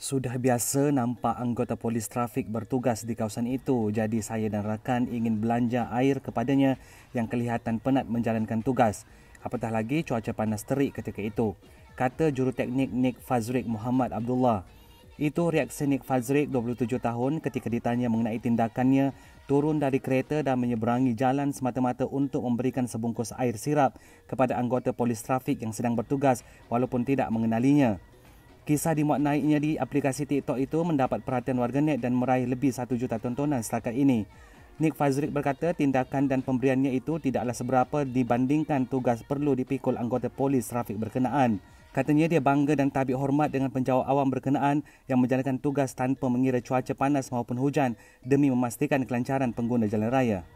Sudah biasa nampak anggota polis trafik bertugas di kawasan itu. Jadi saya dan rakan ingin belanja air kepadanya yang kelihatan penat menjalankan tugas. Apatah lagi cuaca panas terik ketika itu. Kata juruteknik Nik Fazrik Muhammad Abdullah. Itu reaksi Nik Fazrik 27 tahun ketika ditanya mengenai tindakannya turun dari kereta dan menyeberangi jalan semata-mata untuk memberikan sebungkus air sirap kepada anggota polis trafik yang sedang bertugas walaupun tidak mengenalinya. Kisah dimuat naiknya di aplikasi TikTok itu mendapat perhatian warganet dan meraih lebih 1 juta tontonan setakat ini. Nick Fazrik berkata tindakan dan pemberiannya itu tidaklah seberapa dibandingkan tugas perlu dipikul anggota polis trafik berkenaan. Katanya dia bangga dan tabik hormat dengan penjawat awam berkenaan yang menjalankan tugas tanpa mengira cuaca panas maupun hujan demi memastikan kelancaran pengguna jalan raya.